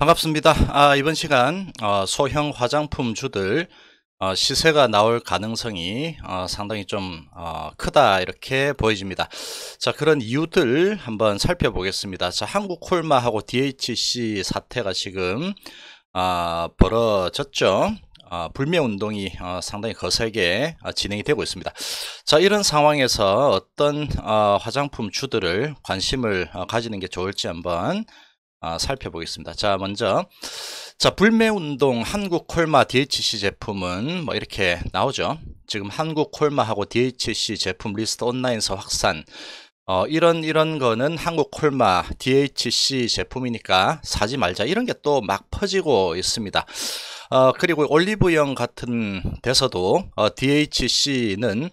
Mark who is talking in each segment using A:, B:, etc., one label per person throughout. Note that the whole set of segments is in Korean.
A: 반갑습니다. 아, 이번 시간 어, 소형 화장품 주들 어, 시세가 나올 가능성이 어, 상당히 좀 크다 이렇게 보여집니다. 자 그런 이유들 한번 살펴보겠습니다. 자 한국콜마하고 DHC 사태가 지금 벌어졌죠. 불매운동이 상당히 거세게 진행이 되고 있습니다. 자 이런 상황에서 어떤 화장품 주들을 관심을 가지는 게 좋을지 한번 아, 살펴보겠습니다. 자, 먼저 자 불매운동 한국 콜마 DHC 제품은 뭐 이렇게 나오죠. 지금 한국 콜마하고 DHC 제품 리스트 온라인서 확산 어, 이런 이런 거는 한국 콜마 DHC 제품이니까 사지 말자 이런 게 또 막 퍼지고 있습니다. 어, 그리고 올리브영 같은 데서도 어, DHC는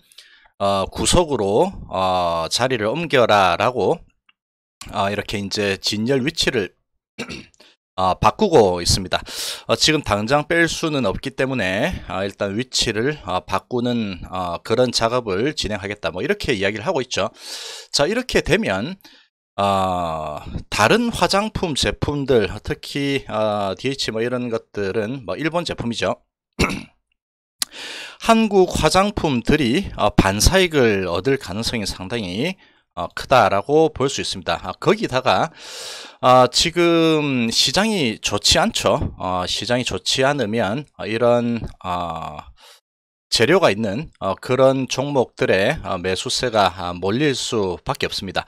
A: 어, 구석으로 어, 자리를 옮겨라 라고 어, 이렇게 이제 진열 위치를 아, 바꾸고 있습니다. 아, 지금 당장 뺄 수는 없기 때문에 아, 일단 위치를 아, 바꾸는 아, 그런 작업을 진행하겠다. 뭐 이렇게 이야기를 하고 있죠. 자 이렇게 되면 아, 다른 화장품 제품들 특히 DH 뭐 이런 것들은 뭐 일본 제품이죠. 한국 화장품들이 반사익을 얻을 가능성이 상당히 어, 크다라고 볼 수 있습니다. 아, 거기다가 어, 지금 시장이 좋지 않죠. 어, 시장이 좋지 않으면 이런 재료가 있는 그런 종목들의 매수세가 아, 몰릴 수밖에 없습니다.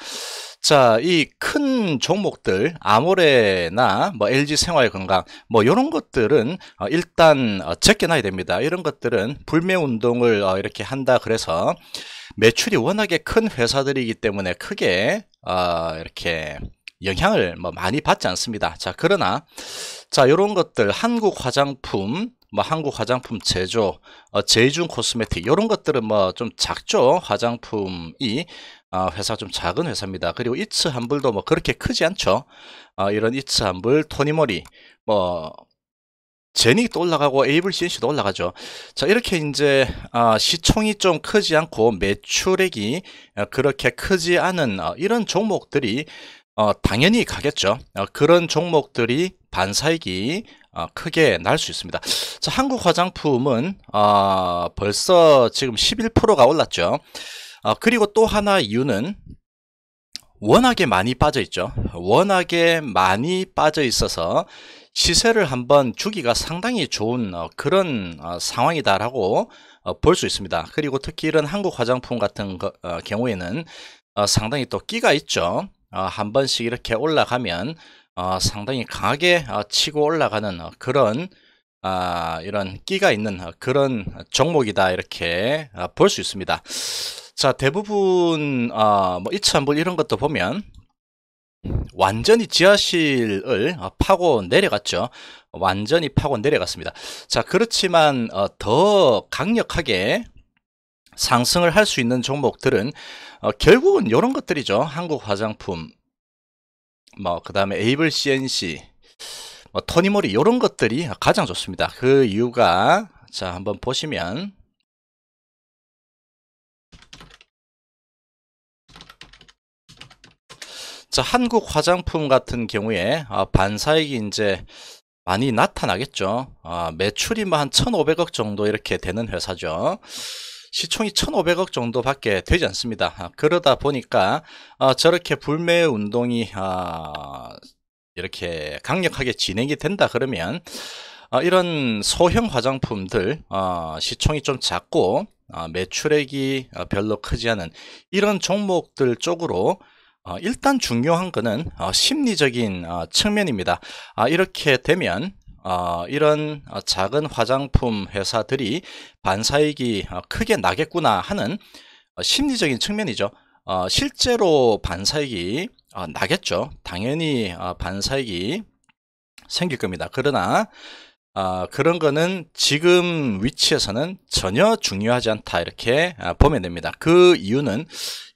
A: 자, 이 큰 종목들, 아모레나 뭐 LG 생활 건강 뭐 이런 것들은 일단 제껴놔야 됩니다. 이런 것들은 불매 운동을 이렇게 한다 그래서 매출이 워낙에 큰 회사들이기 때문에 크게 어, 이렇게 영향을 뭐 많이 받지 않습니다. 자 그러나 자 이런 것들 한국 화장품 뭐 한국 화장품 제조, 어, 제이중 코스메틱 이런 것들은 뭐 좀 작죠 화장품이 어, 아, 회사 좀 작은 회사입니다. 그리고 이츠 한불도 뭐 그렇게 크지 않죠. 어, 이런 이츠 한불, 토니모리 뭐 제닉도 올라가고 에이블 CNC도 올라가죠. 자, 이렇게 이제 아, 시총이 좀 크지 않고 매출액이 아, 그렇게 크지 않은 아, 이런 종목들이 어, 당연히 가겠죠. 그런 종목들이 반사익이 어, 크게 날 수 있습니다. 자, 한국 화장품은 벌써 지금 11%가 올랐죠. 그리고 또 하나 이유는 워낙에 많이 빠져 있죠. 워낙에 많이 빠져 있어서 시세를 한번 주기가 상당히 좋은 어, 그런 어, 상황이다라고 어, 볼수 있습니다. 그리고 특히 이런 한국 화장품 같은 경우에는 상당히 또 끼가 있죠. 한 번씩 이렇게 올라가면 상당히 강하게 치고 올라가는 그런 아, 이런 끼가 있는 어, 그런 종목이다 이렇게 어, 볼수 있습니다. 자 대부분 아, 어, 뭐이차 환불 이런 것도 보면 완전히 지하실을 파고 내려갔죠. 완전히 파고 내려갔습니다. 자 그렇지만 더 강력하게 상승을 할 수 있는 종목들은 결국은 이런 것들이죠. 한국 화장품, 뭐그 다음에 에이블 CNC 뭐 터니머리 이런 것들이 가장 좋습니다. 그 이유가 자 한번 보시면 자 한국 화장품 같은 경우에 아, 반사액이 이제 많이 나타나겠죠. 아, 매출이 뭐 한 1,500억 정도 이렇게 되는 회사죠. 시총이 1,500억 정도밖에 되지 않습니다. 아, 그러다 보니까 아, 저렇게 불매 운동이 아, 이렇게 강력하게 진행이 된다 그러면 어, 이런 소형 화장품들 어, 시총이 좀 작고 어, 매출액이 어, 별로 크지 않은 이런 종목들 쪽으로 어, 일단 중요한 거는 어, 심리적인 측면입니다. 아, 이렇게 되면 이런 작은 화장품 회사들이 반사익이 크게 나겠구나 하는 심리적인 측면이죠. 실제로 반사익이 아, 나겠죠. 당연히 아, 반사익이 생길 겁니다. 그러나 아, 그런 거는 지금 위치에서는 전혀 중요하지 않다 이렇게 아, 보면 됩니다. 그 이유는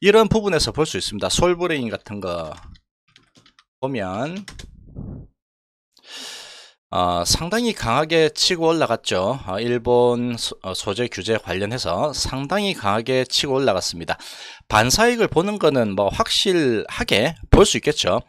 A: 이런 부분에서 볼 수 있습니다. 솔브레인 같은 거 보면 어, 상당히 강하게 치고 올라갔죠. 어, 일본 소, 어, 소재 규제 관련해서 상당히 강하게 치고 올라갔습니다. 반사익을 보는 거는 뭐 확실하게 볼 수 있겠죠.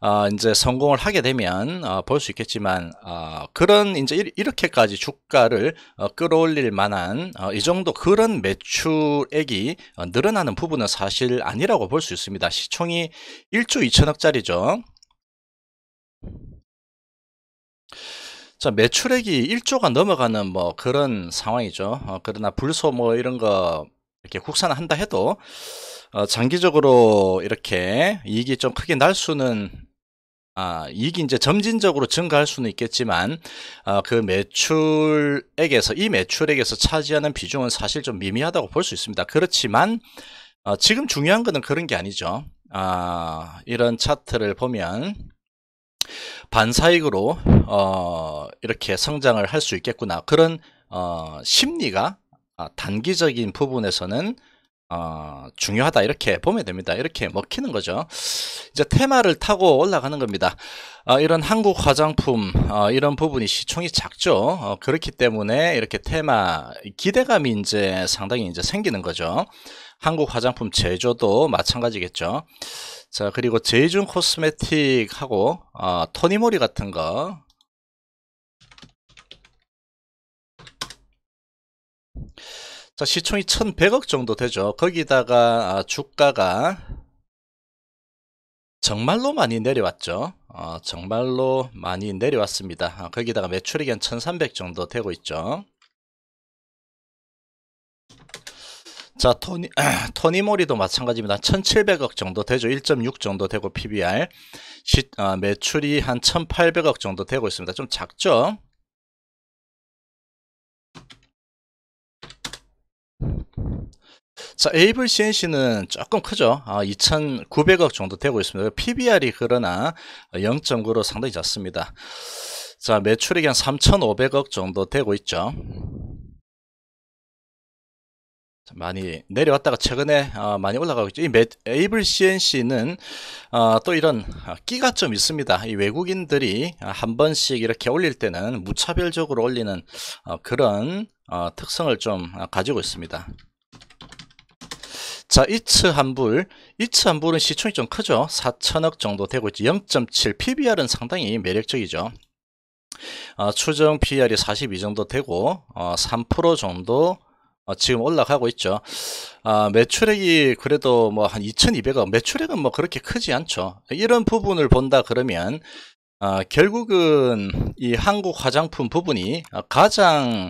A: 어, 이제 성공을 하게 되면 어, 볼수 있겠지만 어, 그런 이제 이렇게까지 주가를 어, 끌어올릴 만한 어, 이 정도 그런 매출액이 어, 늘어나는 부분은 사실 아니라고 볼 수 있습니다. 시총이 1조 2천억짜리죠. 자, 매출액이 1조가 넘어가는 뭐 그런 상황이죠. 어, 그러나 불소 뭐 이런 거 이렇게 국산 한다 해도 어, 장기적으로 이렇게 이익이 좀 크게 날 수는 아, 이익이 이제 점진적으로 증가할 수는 있겠지만 아, 그 매출액에서 이 매출액에서 차지하는 비중은 사실 좀 미미하다고 볼 수 있습니다. 그렇지만 아, 지금 중요한 것은 그런 게 아니죠. 아, 이런 차트를 보면 반사익으로 어, 이렇게 성장을 할 수 있겠구나 그런 어, 심리가 아, 단기적인 부분에서는 어, 중요하다 이렇게 보면 됩니다 이렇게 먹히는 거죠 이제 테마를 타고 올라가는 겁니다 어, 이런 한국 화장품 어, 이런 부분이 시총이 작죠 어, 그렇기 때문에 이렇게 테마 기대감이 이제 상당히 이제 생기는 거죠 한국 화장품 제조도 마찬가지겠죠 자 그리고 제이준 코스메틱하고 아, 토니모리 같은 거 자, 시총이 1100억 정도 되죠. 거기다가 아, 주가가 정말로 많이 내려왔죠. 아, 정말로 많이 내려왔습니다. 아, 거기다가 매출액이 한1300 정도 되고 있죠. 자, 토니, 토니모리도 마찬가지입니다. 1700억 정도 되죠. 1.6 정도 되고 PBR. 시, 아, 매출이 한 1800억 정도 되고 있습니다. 좀 작죠? 자, 에이블 CNC는 조금 크죠. 아, 어, 2,900억 정도 되고 있습니다. PBR이 그러나 0.9로 상당히 작습니다. 자, 매출액이 한 3,500억 정도 되고 있죠. 많이 내려왔다가 최근에 어, 많이 올라가고 있죠. 이 에이블 CNC는 어, 또 이런 어, 끼가 좀 있습니다. 이 외국인들이 한 번씩 이렇게 올릴 때는 무차별적으로 올리는 그런 특성을 좀 가지고 있습니다. 자, 이츠 한불. 이츠 한불은 시총이 좀 크죠. 4천억 정도 되고 있죠. 0.7 PBR은 상당히 매력적이죠. 어, 추정 PR이 42 정도 되고 어, 3% 정도 어, 지금 올라가고 있죠. 아, 매출액이 그래도 뭐 한 2,200억 매출액은 뭐 그렇게 크지 않죠. 이런 부분을 본다 그러면 아, 결국은 이 한국 화장품 부분이 가장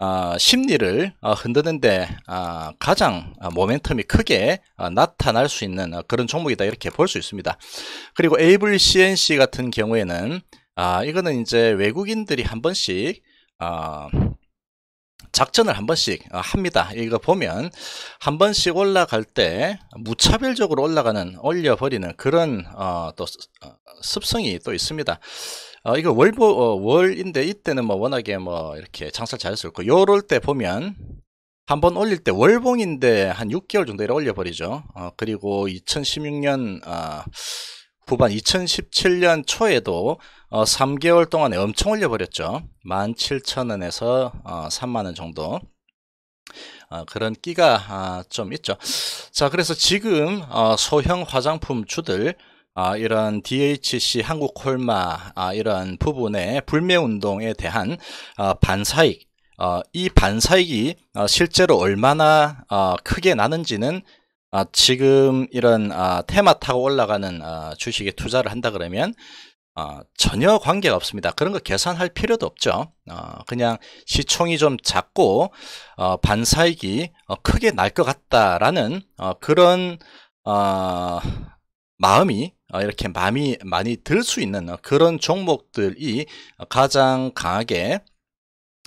A: 아, 심리를 아, 흔드는데 아, 가장 모멘텀이 크게 아, 나타날 수 있는 그런 종목이다 이렇게 볼 수 있습니다. 그리고 에이블 CNC 같은 경우에는 아, 이거는 이제 외국인들이 한 번씩 아, 작전을 한 번씩 어, 합니다. 이거 보면 한 번씩 올라갈 때 무차별적으로 올라가는 올려버리는 그런 어, 또 어, 습성이 또 있습니다. 어, 이거 월보 어, 월인데 이때는 뭐 워낙에 뭐 이렇게 장사를 잘했었고 요럴 때 보면 한 번 올릴 때 월봉인데 한 6개월 정도 이렇게 올려버리죠. 어, 그리고 2016년 어, 부반 2017년 초에도 어, 3개월 동안에 엄청 올려버렸죠. 17,000원에서 어, 3만원 정도. 어, 그런 끼가 아, 좀 있죠. 자, 그래서 지금 어, 소형 화장품 주들 아, 이런 DHC 한국콜마 아, 이런 부분의 불매운동에 대한 아, 반사익 어, 이 반사익이 어, 실제로 얼마나 어, 크게 나는지는 아, 지금 이런 아, 테마 타고 올라가는 아, 주식에 투자를 한다 그러면 아, 전혀 관계가 없습니다. 그런 거 계산할 필요도 없죠. 아, 그냥 시총이 좀 작고 어, 반사익이 어, 크게 날 것 같다라는 어, 그런 어, 마음이 어, 이렇게 마음이 많이 들 수 있는 어, 그런 종목들이 가장 강하게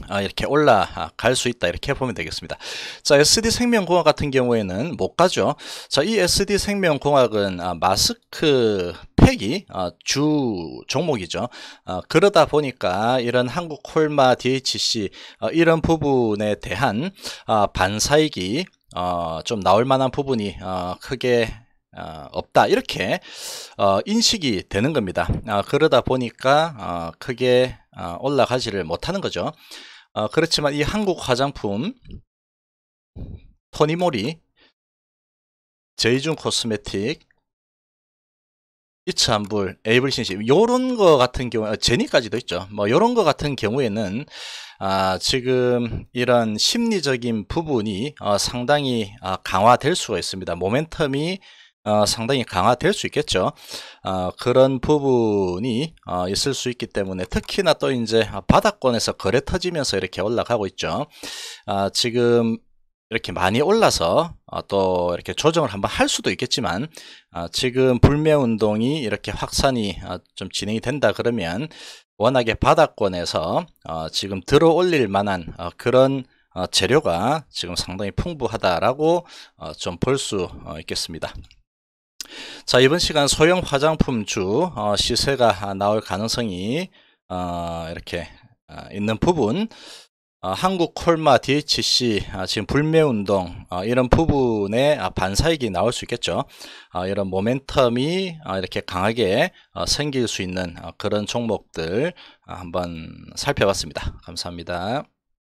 A: 아, 이렇게 올라갈 아, 수 있다 이렇게 보면 되겠습니다 자 SD생명공학 같은 경우에는 못 가죠 자이 SD생명공학은 아, 마스크 팩이 주 종목이죠 그러다 보니까 이런 한국 콜마 DHC 이런 부분에 대한 반사익이 어, 좀 나올 만한 부분이 어, 크게 어, 없다 이렇게 어, 인식이 되는 겁니다 어, 그러다 보니까 어, 크게 어, 올라가지를 못하는 거죠 어, 그렇지만 이 한국 화장품 토니모리 제이준 코스메틱 이한불 에이블신시 요런 거 같은 경우 제니까지도 있죠 뭐 요런 거 같은 경우에는 아, 지금 이런 심리적인 부분이 어, 상당히 아, 강화될 수가 있습니다 모멘텀이 어, 상당히 강화될 수 있겠죠. 어, 그런 부분이 어, 있을 수 있기 때문에 특히나 또 이제 바닥권에서 거래 터지면서 이렇게 올라가고 있죠. 어, 지금 이렇게 많이 올라서 어, 또 이렇게 조정을 한번 할 수도 있겠지만 지금 불매운동이 이렇게 확산이 좀 진행이 된다 그러면 워낙에 바닥권에서 지금 들어올릴 만한 그런 재료가 지금 상당히 풍부하다라고 좀 볼 수 있겠습니다. 자 이번 시간 소형 화장품주 어, 시세가 나올 가능성이 어, 이렇게 어, 있는 부분 한국 콜마 DHC 아, 지금 불매운동 이런 부분에 아, 반사익이 나올 수 있겠죠 이런 모멘텀이 이렇게 강하게 생길 수 있는 그런 종목들 한번 살펴봤습니다 감사합니다